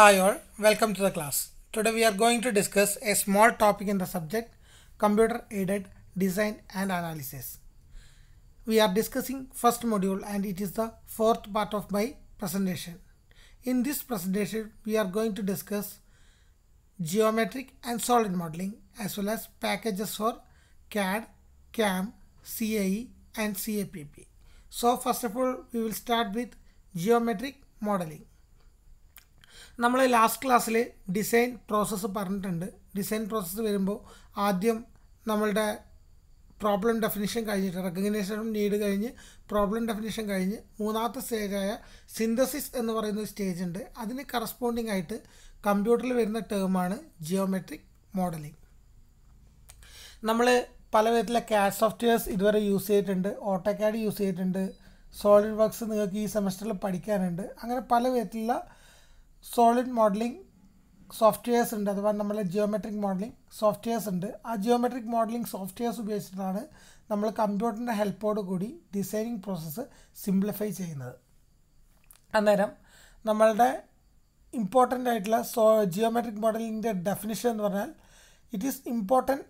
Hi all, welcome to the class. Today we are going to discuss a small topic in the subject computer aided design and analysis. We are discussing first module and it is the fourth part of my presentation. In this presentation we are going to discuss geometric and solid modeling as well as packages for CAD, CAM, CAE and CAPP. So first of all we will start with geometric modeling. നമ്മൾ last ക്ലാസ്സിൽ design process പറഞ്ഞിട്ടുണ്ട് design process വരുമ്പോൾ ആദ്യം നമ്മളുടെ problem definition കഴിഞ്ഞിട്ട് recognition need കഴിഞ്ഞ് problem definition കഴിഞ്ഞ് മൂന്നാമത്തെ സ്റ്റേജായ സിന്തസിസ് എന്ന് പറയുന്ന സ്റ്റേജ് ഉണ്ട് അതിന് കറസ്പോണ്ടിങ് ആയിട്ട് കമ്പ്യൂട്ടറിൽ വരുന്ന ടേമാണ് ജിയോമെട്രിക് മോഡലിംഗ് നമ്മൾ പല വിധത്തിലെ ക്യാഷ് സോഫ്റ്റ്വെയർസ് ഇതുവരെ യൂസ് ചെയ്തിട്ടുണ്ട് ഓട്ടോകാഡ് യൂസ് ചെയ്തിട്ടുണ്ട് സോളിഡ് വർക്ക്സ് നിങ്ങൾക്ക് ഈ സെമസ്റ്ററിൽ പഠിക്കാനുണ്ട് അങ്ങനെ പല വിധത്തിലുള്ള സോളിഡ് മോഡലിംഗ് സോഫ്റ്റ്വെയർസ് ഉണ്ട് അഥവാ നമ്മളെ ജിയോമെട്രിക് മോഡലിംഗ് സോഫ്റ്റ്വെയർസ് ഉണ്ട് ആ ജിയോമെട്രിക് മോഡലിംഗ് സോഫ്റ്റ്വെയർസ് ഉപയോഗിച്ചിട്ടാണ് നമ്മൾ കമ്പ്യൂട്ടറിൻ്റെ ഹെൽപ്പോട് കൂടി ഡിസൈനിങ് പ്രോസസ്സ് സിംപ്ലിഫൈ ചെയ്യുന്നത് അന്നേരം നമ്മളുടെ ഇമ്പോർട്ടൻ്റ് ആയിട്ടുള്ള സോ ജിയോമെട്രിക് മോഡലിൻ്റെ ഡെഫിനിഷൻ എന്ന് പറഞ്ഞാൽ it is important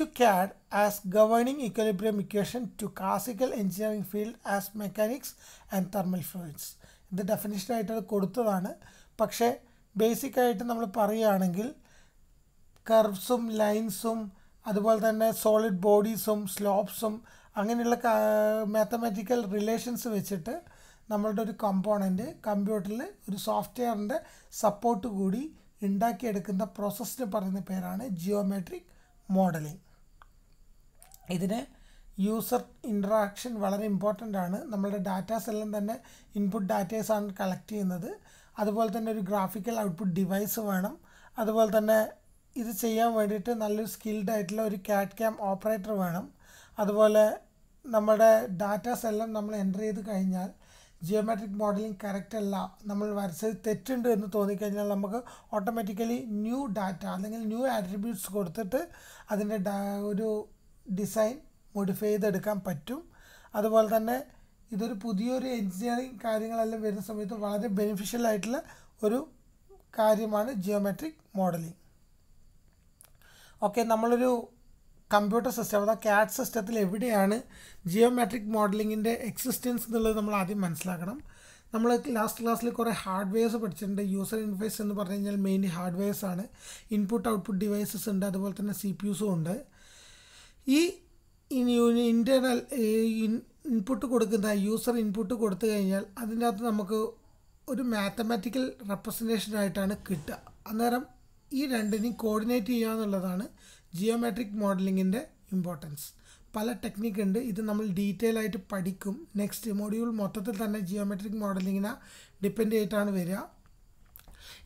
to CAD as governing equilibrium equation to classical engineering field as mechanics and thermal fluids ഇത് ഡെഫിനിഷനായിട്ട് കൊടുത്തതാണ് പക്ഷേ ബേസിക്കായിട്ട് നമ്മൾ പറയുകയാണെങ്കിൽ കർവ്സും ലൈൻസും അതുപോലെ തന്നെ സോളിഡ് ബോഡീസും സ്ലോപ്സും അങ്ങനെയുള്ള മാത്തമാറ്റിക്കൽ റിലേഷൻസ് വെച്ചിട്ട് നമ്മളുടെ ഒരു കമ്പോണൻറ്റ് കമ്പ്യൂട്ടറിൽ ഒരു സോഫ്റ്റ്വെയറിൻ്റെ സപ്പോർട്ട് കൂടി ഉണ്ടാക്കിയെടുക്കുന്ന പ്രോസസ്സിന് പറയുന്ന പേരാണ് ജിയോമെട്രിക് മോഡലിംഗ് ഇതിനെ യൂസർ ഇൻട്രാക്ഷൻ വളരെ ഇമ്പോർട്ടൻ്റ് ആണ് നമ്മളുടെ ഡാറ്റാസ് എല്ലാം തന്നെ ഇൻപുട്ട് ഡാറ്റേഴ്സാണ് കളക്ട് ചെയ്യുന്നത് അതുപോലെ തന്നെ ഒരു ഗ്രാഫിക്കൽ ഔട്ട്പുട്ട് ഡിവൈസ് വേണം അതുപോലെ തന്നെ ഇത് ചെയ്യാൻ വേണ്ടിയിട്ട് നല്ലൊരു സ്കിൽഡ് ആയിട്ടുള്ള ഒരു ക്യാറ്റ് ക്യാം ഓപ്പറേറ്റർ വേണം അതുപോലെ നമ്മുടെ ഡാറ്റാസ് എല്ലാം നമ്മൾ എൻ്റർ ചെയ്ത് കഴിഞ്ഞാൽ ജിയോമെട്രിക് മോഡലിംഗ് കറക്റ്റ് അല്ല നമ്മൾ വരച്ചത് തെറ്റുണ്ട് എന്ന് തോന്നിക്കഴിഞ്ഞാൽ നമുക്ക് ഓട്ടോമാറ്റിക്കലി ന്യൂ ഡാറ്റ അല്ലെങ്കിൽ ന്യൂ ആട്രിബ്യൂട്ട്സ് കൊടുത്തിട്ട് അതിൻ്റെ ഒരു ഡിസൈൻ മോഡിഫൈ ചെയ്തെടുക്കാൻ പറ്റും അതുപോലെ തന്നെ ഇതൊരു പുതിയൊരു എൻജിനീയറിങ് കാര്യങ്ങളെല്ലാം വരുന്ന സമയത്ത് വളരെ ബെനിഫിഷ്യൽ ആയിട്ടുള്ള ഒരു കാര്യമാണ് ജിയോമെട്രിക് മോഡലിംഗ് ഓക്കെ നമ്മളൊരു കമ്പ്യൂട്ടർ സിസ്റ്റം അഥവാ ക്യാറ്റ് സിസ്റ്റത്തിൽ എവിടെയാണ് ജിയോമെട്രിക് മോഡലിങ്ങിൻ്റെ എക്സിസ്റ്റൻസ് എന്നുള്ളത് നമ്മൾ ആദ്യം മനസ്സിലാക്കണം നമ്മൾ ലാസ്റ്റ് ക്ലാസ്സിൽ കുറേ ഹാർഡ്വെയർസ് പഠിച്ചിട്ടുണ്ട് യൂസർ ഇൻഫേസ് എന്ന് പറഞ്ഞു കഴിഞ്ഞാൽ മെയിൻലി ഹാർഡ്വെയർസ് ആണ് ഇൻപുട്ട് ഔട്ട്പുട്ട് ഡിവൈസസ് ഉണ്ട് അതുപോലെ തന്നെ സി പി യുസും ഉണ്ട് ഈ ഇനി ഇൻറ്റേർണൽ ഇൻപുട്ട് കൊടുക്കുന്ന യൂസർ ഇൻപുട്ട് കൊടുത്തു കഴിഞ്ഞാൽ അതിൻ്റെ അകത്ത് നമുക്ക് ഒരു മാത്തമാറ്റിക്കൽ റെപ്രസെൻറ്റേഷനായിട്ടാണ് ആയിട്ടാണ് കിട്ടുക അന്നേരം ഈ രണ്ടിനെയും കോർഡിനേറ്റ് ചെയ്യുക എന്നുള്ളതാണ് ജിയോമെട്രിക് മോഡലിങ്ങിൻ്റെ ഇമ്പോർട്ടൻസ് പല ടെക്നിക്ക് ഉണ്ട് ഇത് നമ്മൾ ഡീറ്റെയിൽ ആയിട്ട് പഠിക്കും നെക്സ്റ്റ് മൊഡ്യൂൾ മൊത്തത്തിൽ തന്നെ ജിയോമെട്രിക് മോഡലിങ്ങിനെ ഡിപ്പെൻഡ് ചെയ്തിട്ടാണ് വരിക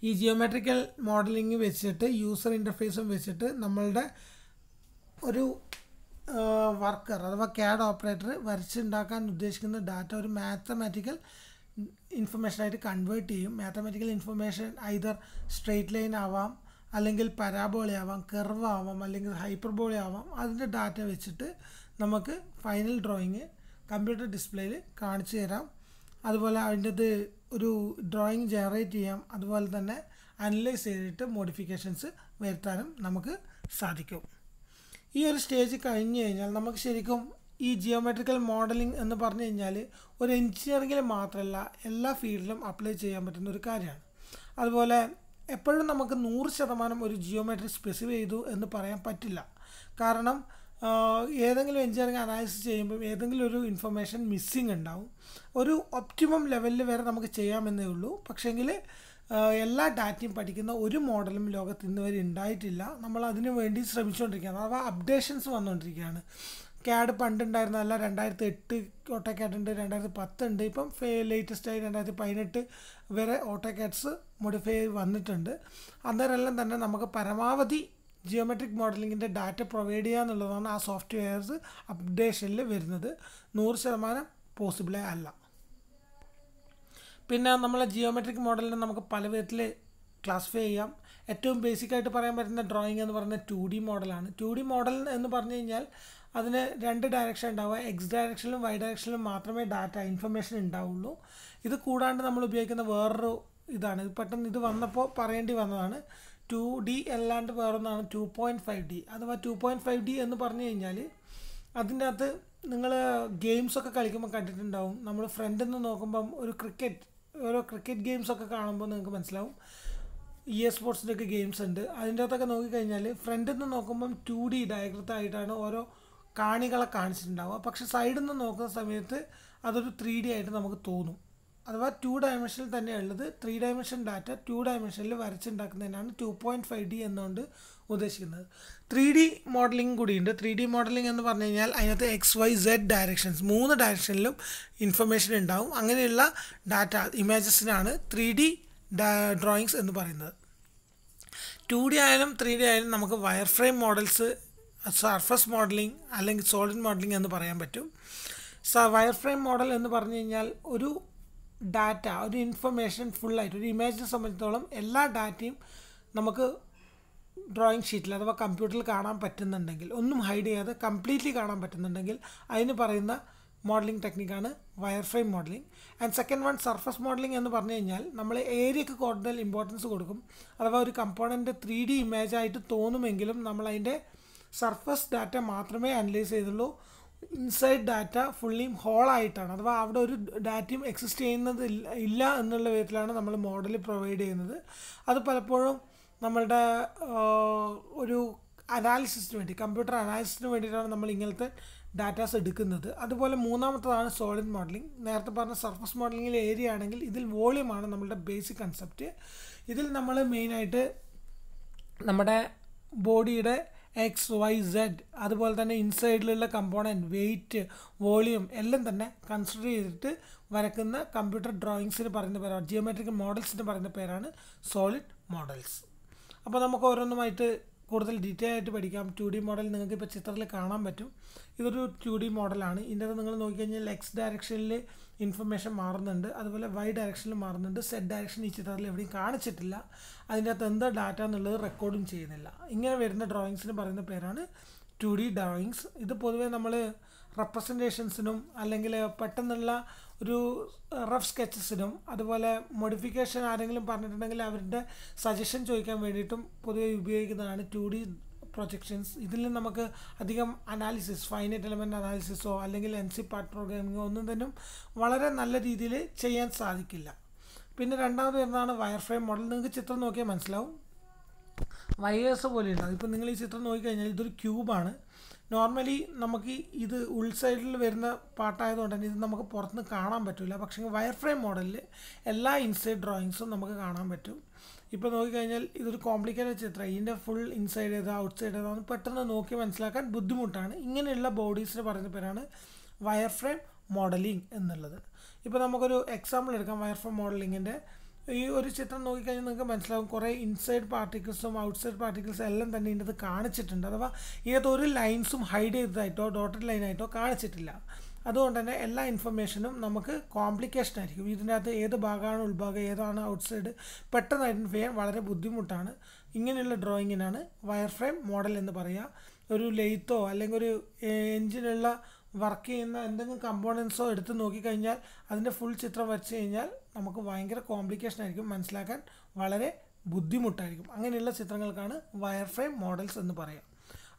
ഈ ജിയോമെട്രിക്കൽ മോഡലിംഗ് വെച്ചിട്ട് യൂസർ ഇൻ്റർഫേസും വെച്ചിട്ട് നമ്മളുടെ ഒരു വർക്കർ അഥവാ ക്യാഡ് ഓപ്പറേറ്റർ വരച്ചുണ്ടാക്കാൻ ഉദ്ദേശിക്കുന്ന ഡാറ്റ ഒരു മാത്തമാറ്റിക്കൽ ഇൻഫർമേഷനായിട്ട് കൺവേർട്ട് ചെയ്യും mathematical information either straight line ആവാം അല്ലെങ്കിൽ പരാബോളി ആവാം കെർവ് ആവാം അല്ലെങ്കിൽ ഹൈപ്പർബോളി ആവാം അതിൻ്റെ ഡാറ്റ വെച്ചിട്ട് നമുക്ക് ഫൈനൽ ഡ്രോയിങ് കമ്പ്യൂട്ടർ ഡിസ്പ്ലേയിൽ കാണിച്ചു തരാം അതുപോലെ അതിൻ്റെത് ഒരു ഡ്രോയിങ് ജനറേറ്റ് ചെയ്യാം അതുപോലെ തന്നെ അനലൈസ് ചെയ്തിട്ട് മോഡിഫിക്കേഷൻസ് വരുത്താനും നമുക്ക് സാധിക്കും ഈ ഒരു സ്റ്റേജ് കഴിഞ്ഞ് കഴിഞ്ഞാൽ നമുക്ക് ശരിക്കും ഈ ജിയോമെട്രിക്കൽ മോഡലിംഗ് എന്ന് പറഞ്ഞു കഴിഞ്ഞാൽ ഒരു എൻജിനീയറിങ്ങിൽ മാത്രമല്ല എല്ലാ ഫീൽഡിലും അപ്ലൈ ചെയ്യാൻ പറ്റുന്ന ഒരു കാര്യമാണ് അതുപോലെ എപ്പോഴും നമുക്ക് നൂറ് ശതമാനം ഒരു ജിയോമെട്രി സ്പെസിഫൈ ചെയ്തു എന്ന് പറയാൻ പറ്റില്ല കാരണം ഏതെങ്കിലും എഞ്ചിനീയറിംഗ് അനാലിസിസ് ചെയ്യുമ്പോൾ ഏതെങ്കിലും ഒരു ഇൻഫർമേഷൻ മിസ്സിങ് ഉണ്ടാവും ഒരു ഒപ്റ്റിമം ലെവലിൽ വരെ നമുക്ക് ചെയ്യാമെന്നേ ഉള്ളൂ പക്ഷേങ്കിൽ എല്ലാ ഡാറ്റയും പഠിക്കുന്ന ഒരു മോഡലും ലോകത്ത് ഇന്ന് വരെ ഉണ്ടായിട്ടില്ല നമ്മൾ അതിനു വേണ്ടി ശ്രമിച്ചുകൊണ്ടിരിക്കുകയാണ് അഥവാ അപ്ഡേഷൻസ് വന്നുകൊണ്ടിരിക്കുകയാണ് ക്യാഡ് പണ്ടുണ്ടായിരുന്നതല്ല രണ്ടായിരത്തി എട്ട് ഓട്ടോ ക്യാഡ് ഉണ്ട് രണ്ടായിരത്തി ഉണ്ട് ഇപ്പം ഫേ ലേറ്റസ്റ്റ് ആയി രണ്ടായിരത്തി പതിനെട്ട് വരെ ഓട്ടോ ക്യാഡ്സ് മോഡിഫൈ വന്നിട്ടുണ്ട് അന്നേരമെല്ലാം തന്നെ നമുക്ക് പരമാവധി ജിയോമെട്രിക് മോഡലിങ്ങിൻ്റെ ഡാറ്റ പ്രൊവൈഡ് ചെയ്യുക എന്നുള്ളതാണ് ആ സോഫ്റ്റ്വെയർസ് അപ്ഡേഷനിൽ വരുന്നത് നൂറ് ശതമാനം പോസിബിളേ അല്ല പിന്നെ നമ്മളെ ജിയോമെട്രിക് മോഡലിനെ നമുക്ക് പല വിധത്തിൽ ക്ലാസിഫൈ ചെയ്യാം ഏറ്റവും ബേസിക്കായിട്ട് പറയാൻ പറ്റുന്ന ഡ്രോയിങ് എന്ന് പറയുന്നത് ടു ഡി മോഡലാണ് ടു ഡി മോഡൽ എന്ന് പറഞ്ഞു കഴിഞ്ഞാൽ അതിന് രണ്ട് ഡയറക്ഷൻ ഉണ്ടാവുക എക്സ് ഡയറക്ഷനിലും വൈ ഡയറക്ഷനിലും മാത്രമേ ഡാറ്റ ഇൻഫർമേഷൻ ഉണ്ടാവുള്ളൂ ഇത് കൂടാണ്ട് നമ്മൾ ഉപയോഗിക്കുന്ന വേറൊരു ഇതാണ് പെട്ടെന്ന് ഇത് വന്നപ്പോൾ പറയേണ്ടി വന്നതാണ് ടു ഡി അല്ലാണ്ട് വേറൊന്നാണ് ടു പോയിൻറ്റ് ഫൈവ് ഡി അഥവാ ടു പോയിൻറ്റ് ഫൈവ് ഡി എന്ന് പറഞ്ഞു കഴിഞ്ഞാൽ അതിൻ്റെ അകത്ത് നിങ്ങൾ ഗെയിംസൊക്കെ കളിക്കുമ്പോൾ കണ്ടിട്ടുണ്ടാവും നമ്മൾ ഫ്രണ്ടിൽ നിന്ന് നോക്കുമ്പം ഒരു ക്രിക്കറ്റ് ഓരോ ക്രിക്കറ്റ് ഗെയിംസൊക്കെ കാണുമ്പോൾ നിങ്ങൾക്ക് മനസ്സിലാവും ഇ എ സ്പോർട്സിൻ്റെയൊക്കെ ഗെയിംസ് ഉണ്ട് അതിൻ്റെ അകത്തൊക്കെ നോക്കിക്കഴിഞ്ഞാൽ ഫ്രണ്ടിൽ നിന്ന് നോക്കുമ്പം ടു ഡി ഡയഗ്രത്തായിട്ടാണ് ഓരോ കാണികളെ കാണിച്ചിട്ടുണ്ടാവുക പക്ഷേ സൈഡിൽ നിന്ന് നോക്കുന്ന സമയത്ത് അതൊരു ത്രീ ഡി ആയിട്ട് നമുക്ക് തോന്നും അഥവാ ടു ഡയമെൻഷനിൽ തന്നെയുള്ളത് ത്രീ ഡയമെൻഷൻ ഡാറ്റ ടു ഡയമെൻഷനിൽ വരച്ചുണ്ടാക്കുന്നതിനാണ് ടു പോയിൻറ്റ് ഫൈവ് ഡി എന്നുകൊണ്ട് ഉദ്ദേശിക്കുന്നത് ത്രീ ഡി മോഡലിംഗ് കൂടിയുണ്ട് ത്രീ ഡി മോഡലിംഗ് എന്ന് പറഞ്ഞു കഴിഞ്ഞാൽ അതിനകത്ത് എക്സ് വൈ സെഡ് ഡയറക്ഷൻസ് മൂന്ന് ഡയറക്ഷനിലും ഇൻഫർമേഷൻ ഉണ്ടാവും അങ്ങനെയുള്ള ഡാറ്റ ഇമേജസിനാണ് ത്രീ ഡി ഡ്രോയിങ്സ് എന്ന് പറയുന്നത് ടു ഡി ആയാലും ത്രീ ഡി ആയാലും നമുക്ക് wire frame models surface modelling അല്ലെങ്കിൽ സോളിഡ് മോഡലിംഗ് എന്ന് പറയാൻ പറ്റും വയർ ഫ്രെയിം മോഡൽ എന്ന് പറഞ്ഞു കഴിഞ്ഞാൽ ഒരു ഡാറ്റ ഒരു ഇൻഫർമേഷൻ ഫുള്ളായിട്ട് ഒരു ഇമേജിനെ സംബന്ധിച്ചിടത്തോളം എല്ലാ ഡാറ്റയും നമുക്ക് ഡ്രോയിങ് ഷീറ്റിൽ അഥവാ കമ്പ്യൂട്ടറിൽ കാണാൻ പറ്റുന്നുണ്ടെങ്കിൽ ഒന്നും ഹൈഡ് ചെയ്യാതെ കംപ്ലീറ്റ്ലി കാണാൻ പറ്റുന്നുണ്ടെങ്കിൽ അതിന് പറയുന്ന മോഡലിംഗ് ടെക്നിക്കാണ് wire frame modelling and second one surface modelling എന്ന് പറഞ്ഞു കഴിഞ്ഞാൽ നമ്മൾ ഏരിയക്ക് കൂടുതൽ ഇമ്പോർട്ടൻസ് കൊടുക്കും അഥവാ ഒരു കമ്പോണൻ്റ് ത്രീ ഡി ഇമേജായിട്ട് തോന്നുമെങ്കിലും നമ്മൾ അതിൻ്റെ സർഫസ് ഡാറ്റ മാത്രമേ അനലൈസ് ചെയ്തുള്ളൂ ഇൻസൈഡ് ഡാറ്റ ഫുള്ളിയും ഹോളായിട്ടാണ് അഥവാ അവിടെ ഒരു ഡാറ്റയും എക്സിസ്റ്റ് ചെയ്യുന്നത് ഇല്ല എന്നുള്ള വിധത്തിലാണ് നമ്മൾ മോഡൽ പ്രൊവൈഡ് ചെയ്യുന്നത് അത് പലപ്പോഴും നമ്മളുടെ ഒരു അനാലിസിസിന് വേണ്ടി കമ്പ്യൂട്ടർ അനാലിസിന് വേണ്ടിയിട്ടാണ് നമ്മൾ ഇങ്ങനത്തെ ഡാറ്റാസ് എടുക്കുന്നത് അതുപോലെ മൂന്നാമത്തതാണ് സോളിഡ് മോഡലിംഗ് നേരത്തെ പറഞ്ഞ സർഫസ് മോഡലിംഗിൽ ഏരിയ ആണെങ്കിൽ ഇതിൽ വോളിയമാണ് നമ്മളുടെ ബേസിക് കൺസെപ്റ്റ് ഇതിൽ നമ്മൾ മെയിനായിട്ട് നമ്മുടെ ബോഡിയുടെ എക്സ് വൈ സെഡ് അതുപോലെ തന്നെ ഇൻസൈഡിലുള്ള കമ്പോണൻറ്റ് വെയിറ്റ് വോളിയം എല്ലാം തന്നെ കൺസിഡർ ചെയ്തിട്ട് വരക്കുന്ന കമ്പ്യൂട്ടർ ഡ്രോയിങ്സിന് പറയുന്ന പേരാണ് ജിയോമെട്രിക് മോഡൽസിന് പറയുന്ന പേരാണ് സോളിഡ് മോഡൽസ് അപ്പോൾ നമുക്ക് ഓരോന്നുമായിട്ട് കൂടുതൽ ഡീറ്റെയിൽ ആയിട്ട് പഠിക്കാം ടു ഡി മോഡൽ നിങ്ങൾക്ക് ഇപ്പോൾ ചിത്രത്തിൽ കാണാൻ പറ്റും ഇതൊരു ടു ഡി മോഡലാണ് ഇതിൻ്റെ നിങ്ങൾ നോക്കിക്കഴിഞ്ഞാൽ എക്സ് ഡയറക്ഷനിൽ ഇൻഫർമേഷൻ മാറുന്നുണ്ട് അതുപോലെ വൈ ഡയറക്ഷനിൽ മാറുന്നുണ്ട് സെഡ് ഡയറക്ഷൻ ഈ ചിത്രത്തിൽ എവിടെയും കാണിച്ചിട്ടില്ല അതിൻ്റെ അകത്ത് എന്താ ഡാറ്റ എന്നുള്ളത് റെക്കോർഡും ചെയ്യുന്നില്ല ഇങ്ങനെ വരുന്ന ഡ്രോയിങ്സിന് പറയുന്ന പേരാണ് ടു ഡി ഡ്രോയിങ്സ് ഇത് പൊതുവേ നമ്മൾ റെപ്രസെൻറ്റേഷൻസിനും അല്ലെങ്കിൽ പെട്ടെന്നുള്ള ഒരു റഫ് സ്കെച്ചസിനും അതുപോലെ മോഡിഫിക്കേഷൻ ആരെങ്കിലും പറഞ്ഞിട്ടുണ്ടെങ്കിൽ അവരുടെ സജഷൻ ചോദിക്കാൻ വേണ്ടിയിട്ടും പൊതുവെ ഉപയോഗിക്കുന്നതാണ് ടു ഡി പ്രൊജക്ഷൻസ് ഇതിൽ നമുക്ക് അധികം അനാലിസിസ് ഫൈനൈറ്റ് എലമെൻറ്റ് അനാലിസിസോ അല്ലെങ്കിൽ എൻ സി പാർട്ട് പ്രോഗ്രാമിങ്ങോ ഒന്നും തന്നെ വളരെ നല്ല രീതിയിൽ ചെയ്യാൻ സാധിക്കില്ല പിന്നെ രണ്ടാമത് വരുന്നതാണ് വയർ ഫ്രെയിം മോഡൽ നിങ്ങൾക്ക് ചിത്രം നോക്കിയാൽ മനസ്സിലാവും വയേഴ്സ് പോലെയുണ്ട് അതിപ്പോൾ നിങ്ങൾ ഈ ചിത്രം നോക്കിക്കഴിഞ്ഞാൽ ഇതൊരു ക്യൂബാണ് നോർമലി നമുക്ക് ഇത് ഉൾസൈഡിൽ വരുന്ന പാട്ടായതുകൊണ്ട് തന്നെ ഇത് നമുക്ക് പുറത്തുനിന്ന് കാണാൻ പറ്റില്ല പക്ഷേ വയർ ഫ്രെയിം മോഡലിൽ എല്ലാ ഇൻസൈഡ് ഡ്രോയിങ്സും നമുക്ക് കാണാൻ പറ്റും ഇപ്പോൾ നോക്കിക്കഴിഞ്ഞാൽ ഇതൊരു കോംപ്ലിക്കേറ്റഡ് ചിത്രം ഇതിൻ്റെ ഫുൾ ഇൻസൈഡ് ഏതാ ഔട്ട്സൈഡ് ഏതാ പെട്ടെന്ന് നോക്കി മനസ്സിലാക്കാൻ ബുദ്ധിമുട്ടാണ് ഇങ്ങനെയുള്ള ബോഡീസിന് പറയുന്ന പേരാണ് വയർ ഫ്രെയിം മോഡലിംഗ് എന്നുള്ളത് ഇപ്പോൾ നമുക്കൊരു എക്സാമ്പിൾ എടുക്കാം വയർ ഫ്രെയിം മോഡലിങ്ങിൻ്റെ ഈ ഒരു ചിത്രം നോക്കിക്കഴിഞ്ഞാൽ നിങ്ങൾക്ക് മനസ്സിലാകും കുറേ ഇൻസൈഡ് പാർട്ടിക്കിൾസും ഔട്ട്സൈഡ് പാർട്ടിക്കിൾസും എല്ലാം തന്നെ ഇതിൻ്റെ കാണിച്ചിട്ടുണ്ട് അഥവാ ഇതിനകത്ത് ലൈൻസും ഹൈഡ് ചെയ്തതായിട്ടോ ഡോട്ടഡ് ലൈനായിട്ടോ കാണിച്ചിട്ടില്ല അതുകൊണ്ട് തന്നെ എല്ലാ ഇൻഫർമേഷനും നമുക്ക് കോംപ്ലിക്കേഷൻ ആയിരിക്കും ഇതിനകത്ത് ഏത് ഭാഗമാണ് ഉൾഭാഗം ഏതാണ് ഔട്ട്സൈഡ് പെട്ടെന്ന് ഐഡൻറ്റിഫൈ ചെയ്യാൻ വളരെ ബുദ്ധിമുട്ടാണ് ഇങ്ങനെയുള്ള ഡ്രോയിങ്ങിനാണ് വയർ ഫ്രെയിം മോഡൽ എന്ന് പറയുക ഒരു ലെയ്ത്തോ അല്ലെങ്കിൽ ഒരു എഞ്ചിനുള്ള വർക്ക് ചെയ്യുന്ന എന്തെങ്കിലും കമ്പോണൻസോ എടുത്ത് നോക്കിക്കഴിഞ്ഞാൽ അതിൻ്റെ ഫുൾ ചിത്രം വരച്ച് കഴിഞ്ഞാൽ നമുക്ക് ഭയങ്കര കോംപ്ലിക്കേഷൻ ആയിരിക്കും മനസ്സിലാക്കാൻ വളരെ ബുദ്ധിമുട്ടായിരിക്കും അങ്ങനെയുള്ള ചിത്രങ്ങൾക്കാണ് വയർ ഫ്രെയിം മോഡൽസ് എന്ന് പറയാം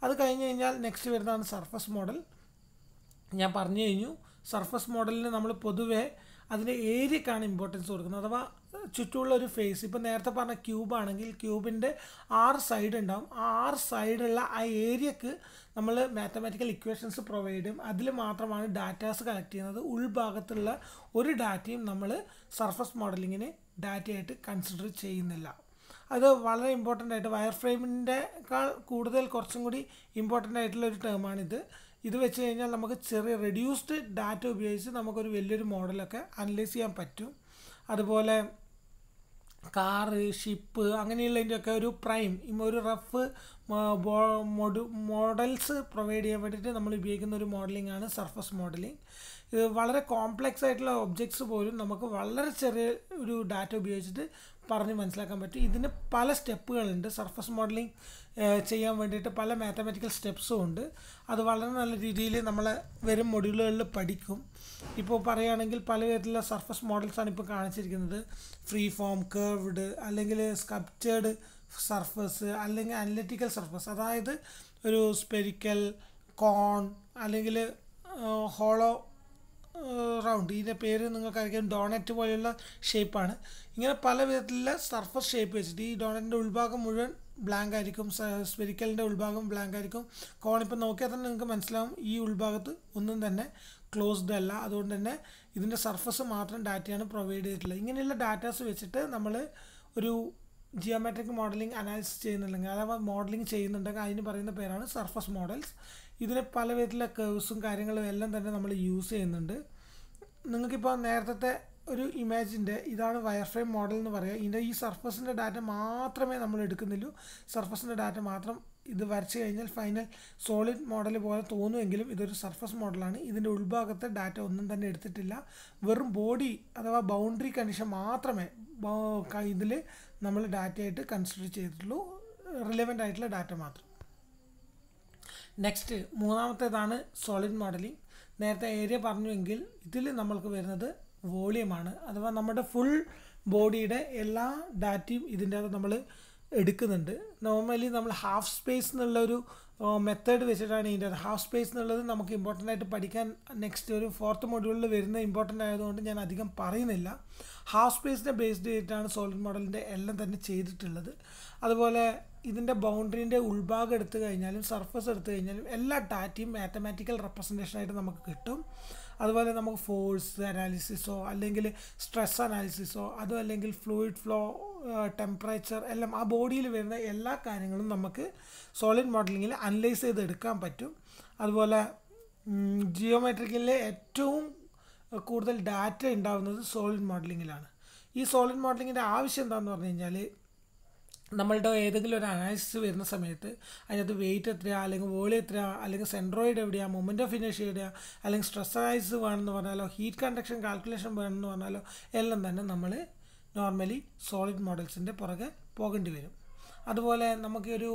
അത് കഴിഞ്ഞ് കഴിഞ്ഞാൽ നെക്സ്റ്റ് വരുന്നതാണ് സർഫസ് മോഡൽ ഞാൻ പറഞ്ഞു കഴിഞ്ഞു സർഫസ് മോഡലിന് നമ്മൾ പൊതുവേ അതിൻ്റെ ഏരിയക്കാണ് ഇമ്പോർട്ടൻസ് കൊടുക്കുന്നത് അഥവാ ചുറ്റുമുള്ള ഒരു ഫേസ് ഇപ്പോൾ നേരത്തെ പറഞ്ഞ ക്യൂബ് ആണെങ്കിൽ ക്യൂബിൻ്റെ ആറ് സൈഡ് ഉണ്ടാവും ആ ആറ് സൈഡുള്ള ആ ഏരിയക്ക് നമ്മൾ മാത്തമാറ്റിക്കൽ ഇക്വേഷൻസ് പ്രൊവൈഡ് ചെയ്യും അതിൽ മാത്രമാണ് ഡാറ്റാസ് കളക്ട് ചെയ്യുന്നത് ഉൾഭാഗത്തുള്ള ഒരു ഡാറ്റയും നമ്മൾ സർഫസ് മോഡലിങ്ങിന് ഡാറ്റയായിട്ട് കൺസിഡർ ചെയ്യുന്നില്ല അത് വളരെ ഇമ്പോർട്ടൻ്റ് ആയിട്ട് വയർ ഫ്രെയിമിൻ്റെക്കാൾ കൂടുതൽ കുറച്ചും കൂടി ഇമ്പോർട്ടൻ്റ് ആയിട്ടുള്ള ഒരു ടേമാണിത് ഇത് വെച്ച് കഴിഞ്ഞാൽ നമുക്ക് ചെറിയ റെഡ്യൂസ്ഡ് ഡാറ്റ ഉപയോഗിച്ച് നമുക്കൊരു വലിയൊരു മോഡലൊക്കെ അനലൈസ് ചെയ്യാൻ പറ്റും അതുപോലെ കാറ് ഷിപ്പ് അങ്ങനെയുള്ളതിൻ്റെയൊക്കെ ഒരു പ്രൈം ഒരു റഫ് മോഡൽസ് പ്രൊവൈഡ് ചെയ്യാൻ വേണ്ടിയിട്ട് നമ്മൾ ഉപയോഗിക്കുന്ന ഒരു മോഡലിംഗ് ആണ് സർഫസ് മോഡലിംഗ് ഇത് വളരെ കോംപ്ലക്സ് ആയിട്ടുള്ള ഒബ്ജക്ട്സ് പോലും നമുക്ക് വളരെ ചെറിയ ഒരു ഡാറ്റ ഉപയോഗിച്ചിട്ട് പറഞ്ഞ് മനസ്സിലാക്കാൻ പറ്റും ഇതിന് പല സ്റ്റെപ്പുകളുണ്ട് സർഫസ് മോഡലിംഗ് ചെയ്യാൻ വേണ്ടിയിട്ട് പല മാത്തമാറ്റിക്കൽ സ്റ്റെപ്സും ഉണ്ട് അത് വളരെ നല്ല രീതിയിൽ നമ്മൾ വരും മൊഡ്യൂളുകളിൽ പഠിക്കും ഇപ്പോൾ പറയുകയാണെങ്കിൽ പല വിധത്തിലുള്ള സർഫസ് മോഡൽസാണ് ഇപ്പോൾ കാണിച്ചിരിക്കുന്നത് ഫ്രീ ഫോം കേർവ്ഡ് അല്ലെങ്കിൽ സ്കപ്ചേർഡ് സർഫസ് അല്ലെങ്കിൽ അനലറ്റിക്കൽ സർഫസ് അതായത് ഒരു സ്പെരിക്കൽ കോൺ അല്ലെങ്കിൽ ഹോളോ റൗണ്ട് ഇതിൻ്റെ പേര് അറിയാം ഡോണറ്റ് പോലെയുള്ള ഷേപ്പാണ് ഇങ്ങനെ പല വിധത്തിലുള്ള സർഫസ് ഷേപ്പ് വെച്ചിട്ട് ഈ ഡോണറ്റിൻ്റെ ഉൾഭാഗം മുഴുവൻ ബ്ലാങ്ക് ആയിരിക്കും സ്പെരിക്കലിൻ്റെ ഉൾഭാഗം ബ്ലാങ്ക് ആയിരിക്കും കോണിപ്പം നോക്കിയാൽ തന്നെ നിങ്ങൾക്ക് മനസ്സിലാവും ഈ ഉൾഭാഗത്ത് ഒന്നും തന്നെ ക്ലോസ്ഡ് അല്ല അതുകൊണ്ട് തന്നെ ഇതിൻ്റെ സർഫസ് മാത്രം ഡാറ്റയാണ് പ്രൊവൈഡ് ചെയ്തിട്ടുള്ളത് ഇങ്ങനെയുള്ള ഡാറ്റാസ് വെച്ചിട്ട് നമ്മൾ ഒരു ജിയോമെട്രിക് മോഡലിംഗ് അനാലിസിസ് ചെയ്യുന്നുണ്ടെങ്കിൽ അഥവാ മോഡലിംഗ് ചെയ്യുന്നുണ്ടെങ്കിൽ അതിന് പറയുന്ന പേരാണ് സർഫസ് മോഡൽസ് ഇതിന് പല വിധത്തിലുള്ള കേഴ്സും കാര്യങ്ങളും എല്ലാം തന്നെ നമ്മൾ യൂസ് ചെയ്യുന്നുണ്ട് നിങ്ങൾക്കിപ്പോൾ നേരത്തെ ഒരു ഇമേജിൻ്റെ ഇതാണ് വയർ ഫ്രെയിം മോഡൽ എന്ന് പറയുക ഇതിൻ്റെ ഈ സർഫസിൻ്റെ ഡാറ്റ മാത്രമേ നമ്മൾ എടുക്കുന്നുള്ളൂ സർഫസിൻ്റെ ഡാറ്റ മാത്രം ഇത് വരച്ചു കഴിഞ്ഞാൽ ഫൈനൽ സോളിഡ് മോഡൽ പോലെ തോന്നുമെങ്കിലും ഇതൊരു സർഫസ് മോഡലാണ് ഇതിൻ്റെ ഉൾഭാഗത്തെ ഡാറ്റ ഒന്നും തന്നെ എടുത്തിട്ടില്ല വെറും ബോഡി അഥവാ ബൗണ്ടറി കണ്ടീഷൻ മാത്രമേ ഇതിൽ നമ്മൾ ഡാറ്റയായിട്ട് കൺസിഡർ ചെയ്തിട്ടുള്ളൂ റിലവൻ്റ് ആയിട്ടുള്ള ഡാറ്റ മാത്രം നെക്സ്റ്റ് മൂന്നാമത്തേതാണ് സോളിഡ് മോഡലിംഗ് നേരത്തെ ഏരിയ പറഞ്ഞുവെങ്കിൽ ഇതിൽ നമ്മൾക്ക് വരുന്നത് വോളിയമാണ് അഥവാ നമ്മുടെ ഫുൾ ബോഡിയുടെ എല്ലാ ഡാറ്റയും ഇതിൻ്റെ അകത്ത് നമ്മൾ എടുക്കുന്നുണ്ട് നോർമലി നമ്മൾ ഹാഫ് സ്പേസ് എന്നുള്ളൊരു മെത്തേഡ് വെച്ചിട്ടാണ് ഇതിൻ്റെ ഹാഫ് സ്പേസ് എന്നുള്ളത് നമുക്ക് ഇമ്പോർട്ടൻ്റ് ആയിട്ട് പഠിക്കാൻ നെക്സ്റ്റ് ഒരു ഫോർത്ത് മോഡ്യൂളിൽ വരുന്ന ഇമ്പോർട്ടൻ്റ് ആയതുകൊണ്ട് ഞാൻ അധികം പറയുന്നില്ല ഹാഫ് സ്പേസിനെ ബേസ്ഡ് ചെയ്തിട്ടാണ് സോളിഡ് മോഡലിൻ്റെ എല്ലാം തന്നെ ചെയ്തിട്ടുള്ളത് അതുപോലെ ഇതിൻ്റെ ബൗണ്ടറിൻ്റെ ഉൾഭാഗം എടുത്തു കഴിഞ്ഞാലും സർഫസ് എടുത്തു കഴിഞ്ഞാലും എല്ലാ ഡാറ്റയും മാത്തമാറ്റിക്കൽ റെപ്രസെൻറ്റേഷനായിട്ട് നമുക്ക് കിട്ടും അതുപോലെ നമുക്ക് ഫോഴ്സ് അനാലിസിസോ അല്ലെങ്കിൽ സ്ട്രെസ് അനാലിസിസോ അതോ അല്ലെങ്കിൽ ഫ്ലൂയിഡ് ഫ്ലോ ടെമ്പറേച്ചർ എല്ലാം ആ ബോഡിയിൽ വരുന്ന എല്ലാ കാര്യങ്ങളും നമുക്ക് സോളിഡ് മോഡലിങ്ങിൽ അനലൈസ് ചെയ്തെടുക്കാൻ പറ്റും അതുപോലെ ജിയോമെട്രിക്കലിലെ ഏറ്റവും കൂടുതൽ ഡാറ്റ ഉണ്ടാകുന്നത് സോളിഡ് മോഡലിങ്ങിലാണ് ഈ സോളിഡ് മോഡലിങ്ങിൻ്റെ ആവശ്യം എന്താണെന്ന് പറഞ്ഞു കഴിഞ്ഞാൽ നമ്മളുടെ ഏതെങ്കിലും ഒരു അനാലിസിസ് വരുന്ന സമയത്ത് അതിനകത്ത് വെയിറ്റ് എത്രയാണ് അല്ലെങ്കിൽ വോളി എത്രയാണ് അല്ലെങ്കിൽ സെൻട്രോയിഡ് എവിടെയാണ് മൊമെൻ്റ് ഓഫ് ഇനേഷ്യ എവിടെയാണ് അല്ലെങ്കിൽ സ്ട്രെസ് അനാലിസിസ് വേണമെന്ന് പറഞ്ഞാലോ ഹീറ്റ് കണ്ടക്ഷൻ കാൽക്കുലേഷൻ വേണമെന്ന് പറഞ്ഞാലോ എല്ലാം തന്നെ നമ്മൾ നോർമലി സോളിഡ് മോഡൽസിൻ്റെ പുറകെ പോകേണ്ടി വരും അതുപോലെ ഒരു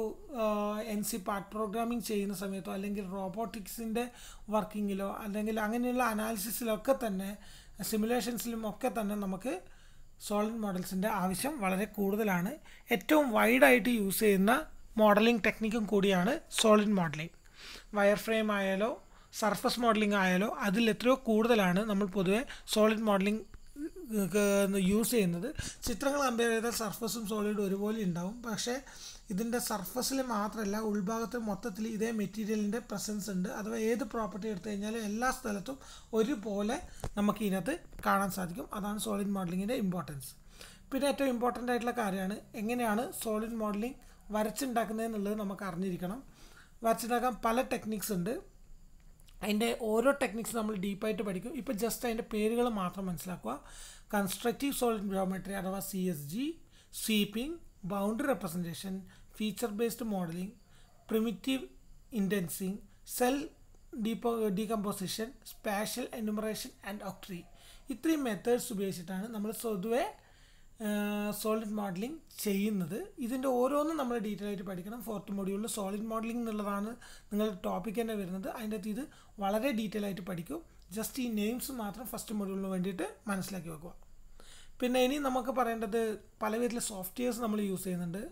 എൻ സി പാർട്ട് പ്രോഗ്രാമിംഗ് ചെയ്യുന്ന സമയത്തോ അല്ലെങ്കിൽ റോബോട്ടിക്സിൻ്റെ വർക്കിങ്ങിലോ അല്ലെങ്കിൽ അങ്ങനെയുള്ള അനാലിസിസിലൊക്കെ തന്നെ സിമുലേഷൻസിലും ഒക്കെ തന്നെ നമുക്ക് സോളിഡ് മോഡൽസിൻ്റെ ആവശ്യം വളരെ കൂടുതലാണ് ഏറ്റവും വൈഡായിട്ട് യൂസ് ചെയ്യുന്ന മോഡലിംഗ് ടെക്നിക്കും കൂടിയാണ് സോളിഡ് മോഡലിംഗ് വയർ ഫ്രെയിം ആയാലോ സർഫസ് മോഡലിംഗ് ആയാലോ അതിൽ എത്രയോ കൂടുതലാണ് നമ്മൾ പൊതുവേ സോളിഡ് മോഡലിംഗ് യൂസ് ചെയ്യുന്നത് ചിത്രങ്ങൾ കമ്പയർ ചെയ്താൽ സർഫസും സോളിഡും ഒരുപോലെ ഉണ്ടാവും പക്ഷേ ഇതിൻ്റെ സർഫസിൽ മാത്രമല്ല ഉൾഭാഗത്ത് മൊത്തത്തിൽ ഇതേ മെറ്റീരിയലിൻ്റെ പ്രസൻസ് ഉണ്ട് അഥവാ ഏത് പ്രോപ്പർട്ടി എടുത്തു കഴിഞ്ഞാലും എല്ലാ സ്ഥലത്തും ഒരുപോലെ നമുക്ക് ഇതിനകത്ത് കാണാൻ സാധിക്കും അതാണ് സോളിഡ് മോഡലിങ്ങിൻ്റെ ഇമ്പോർട്ടൻസ് പിന്നെ ഏറ്റവും ഇമ്പോർട്ടൻ്റ് ആയിട്ടുള്ള കാര്യമാണ് എങ്ങനെയാണ് സോളിഡ് മോഡലിംഗ് വരച്ചുണ്ടാക്കുന്നതെന്നുള്ളത് നമുക്ക് അറിഞ്ഞിരിക്കണം വരച്ചുണ്ടാക്കാൻ പല ടെക്നിക്സ് ഉണ്ട് അതിൻ്റെ ഓരോ ടെക്നിക്സ് നമ്മൾ ഡീപ്പായിട്ട് പഠിക്കും ഇപ്പോൾ ജസ്റ്റ് അതിൻ്റെ പേരുകൾ മാത്രം മനസ്സിലാക്കുക കൺസ്ട്രക്റ്റീവ് സോളിഡ് ജിയോമെട്രി അഥവാ C S G sweeping boundary representation feature based modelling primitive instancing cell ഡീപോ decomposition spatial enumeration and octree ഇത്രയും മെത്തേഡ്സ് ഉപയോഗിച്ചിട്ടാണ് നമ്മൾ സ്വതുവേ സോളിഡ് മോഡലിംഗ് ചെയ്യുന്നത് ഇതിൻ്റെ ഓരോന്നും നമ്മൾ ഡീറ്റെയിൽ ആയിട്ട് പഠിക്കണം ഫോർത്ത് മോഡ്യൂളിൽ സോളിഡ് മോഡലിംഗ് എന്നുള്ളതാണ് നിങ്ങളുടെ ടോപ്പിക് തന്നെ വരുന്നത് അതിൻ്റെ അകത്ത് ഇത് വളരെ ഡീറ്റെയിൽ ആയിട്ട് പഠിക്കും ജസ്റ്റ് ഈ നെയിംസ് മാത്രം ഫസ്റ്റ് മോഡ്യൂളിന് വേണ്ടിയിട്ട് മനസ്സിലാക്കി വെക്കുക പിന്നെ ഇനി നമുക്ക് പറയേണ്ടത് പല വിധത്തിലെ സോഫ്റ്റ്വെയർസ് നമ്മൾ യൂസ് ചെയ്യുന്നുണ്ട്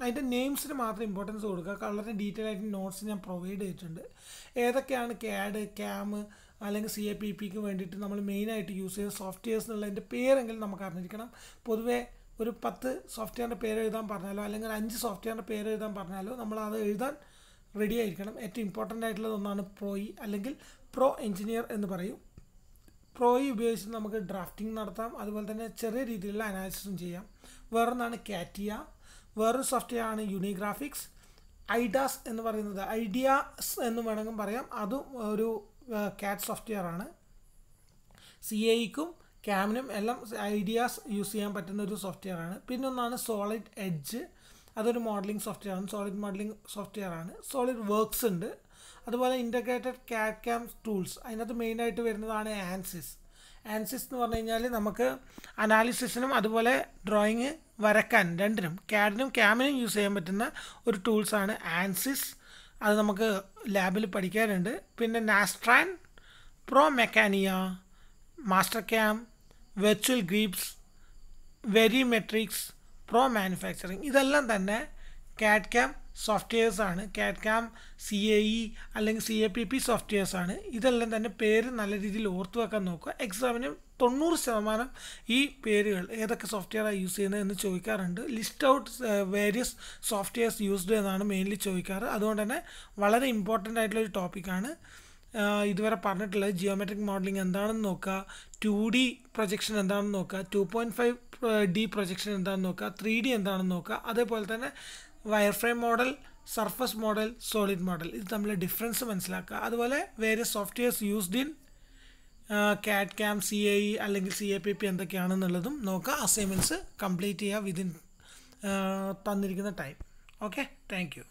അതിൻ്റെ നെയിംസിന് മാത്രം ഇമ്പോർട്ടൻസ് കൊടുക്കുക കളറിന് ഡീറ്റെയിൽ ആയിട്ട് നോട്ട്സ് ഞാൻ പ്രൊവൈഡ് ചെയ്തിട്ടുണ്ട് ഏതൊക്കെയാണ് ക്യാഡ് ക്യാമ് അല്ലെങ്കിൽ സി എ പി പിക്ക് വേണ്ടിയിട്ട് നമ്മൾ മെയിനായിട്ട് യൂസ് ചെയ്യുന്ന സോഫ്റ്റ്വെയർസ് എന്നുള്ളതിൻ്റെ പേരെങ്കിലും നമുക്ക് അറിഞ്ഞിരിക്കണം പൊതുവേ ഒരു പത്ത് സോഫ്റ്റ്വെയറിൻ്റെ പേര് എഴുതാൻ പറഞ്ഞാലോ അല്ലെങ്കിൽ അഞ്ച് സോഫ്റ്റ്വെയറിൻ്റെ പേര് എഴുതാൻ പറഞ്ഞാലോ നമ്മൾ അത് എഴുതാൻ റെഡി ആയിരിക്കണം ഏറ്റവും ഇമ്പോർട്ടൻ്റ് ആയിട്ടുള്ള ഒന്നാണ് പ്രോയി e, അല്ലെങ്കിൽ പ്രോ എഞ്ചിനീയർ എന്ന് പറയും പ്രോയി e ഉപയോഗിച്ച് നമുക്ക് ഡ്രാഫ്റ്റിംഗ് നടത്താം അതുപോലെ തന്നെ ചെറിയ രീതിയിലുള്ള അനാലിസിസും ചെയ്യാം വേറൊന്നാണ് കാറ്റിയ വേറൊരു സോഫ്റ്റ്വെയറാണ് യൂണിഗ്രാഫിക്സ് ഐഡാസ് എന്ന് പറയുന്നത് ഐഡിയാസ് എന്ന് വേണമെങ്കിൽ പറയാം അതും ഒരു ക്യാറ്റ് സോഫ്റ്റ്വെയർ ആണ് സി ഐക്കും ക്യാമിനും എല്ലാം ഐഡിയാസ് യൂസ് ചെയ്യാൻ പറ്റുന്ന ഒരു സോഫ്റ്റ്വെയർ ആണ് പിന്നെ ഒന്നാണ് സോളിഡ് എഡ്ജ് അതൊരു മോഡലിംഗ് സോഫ്റ്റ്വെയർ ആണ് സോളിഡ് മോഡലിംഗ് സോഫ്റ്റ്വെയർ ആണ് സോളിഡ് വർക്ക്സ് ഉണ്ട് അതുപോലെ ഇൻ്റഗ്രേറ്റഡ് ക്യാറ്റ് ക്യാം ടൂൾസ് അതിനകത്ത് മെയിനായിട്ട് വരുന്നതാണ് ആൻസിസ് ആൻസിസ് എന്ന് പറഞ്ഞു കഴിഞ്ഞാൽ നമുക്ക് അനാലിസിസിനും അതുപോലെ ഡ്രോയിങ് വരക്കാൻ രണ്ടിനും ക്യാഡിനും ക്യാമിനും യൂസ് ചെയ്യാൻ പറ്റുന്ന ഒരു ടൂൾസാണ് ആൻസിസ് അത് നമുക്ക് ലാബിൽ പഠിക്കാറുണ്ട് പിന്നെ Nastran Pro Mechanica Mastercam virtual Gibbs very metrics Pro manufacturing ഇതെല്ലാം തന്നെ കാറ്റ് ക്യാം സോഫ്റ്റ്വെയർസാണ് CAD CAM C A E അല്ലെങ്കിൽ സി എ പി പി സോഫ്റ്റ്വെയർസാണ് ഇതെല്ലാം തന്നെ പേര് നല്ല രീതിയിൽ ഓർത്തു വെക്കാൻ നോക്കുക എക്സാമിന് തൊണ്ണൂറ് ശതമാനം ഈ പേരുകൾ ഏതൊക്കെ സോഫ്റ്റ്വെയറാണ് യൂസ് ചെയ്യുന്നത് എന്ന് ചോദിക്കാറുണ്ട് list out various softwares used എന്നാണ് മെയിൻലി ചോദിക്കാറ് അതുകൊണ്ട് തന്നെ വളരെ ഇമ്പോർട്ടൻ്റ് ആയിട്ടുള്ള ഒരു ടോപ്പിക്കാണ് ഇതുവരെ പറഞ്ഞിട്ടുള്ളത് ജിയോമെട്രിക് മോഡലിംഗ് എന്താണെന്ന് നോക്കുക ടു ഡി പ്രൊജക്ഷൻ എന്താണെന്ന് നോക്കുക two point five D projection എന്താണെന്ന് നോക്കുക ത്രീ ഡി എന്താണെന്ന് നോക്കുക അതേപോലെ തന്നെ wireframe model surface model solid model ഇത് തമ്മിലെ ഡിഫറൻസ് മനസ്സിലാക്കുക അതുപോലെ various softwares used in CAD CAM C A E അല്ലെങ്കിൽ സി എ പി പി എന്തൊക്കെയാണെന്നുള്ളതും നോക്കുക അസൈൻമെൻറ്റ്സ് കംപ്ലീറ്റ് ചെയ്യുക വിതിൻ തന്നിരിക്കുന്ന ടൈം ഓക്കെ താങ്ക്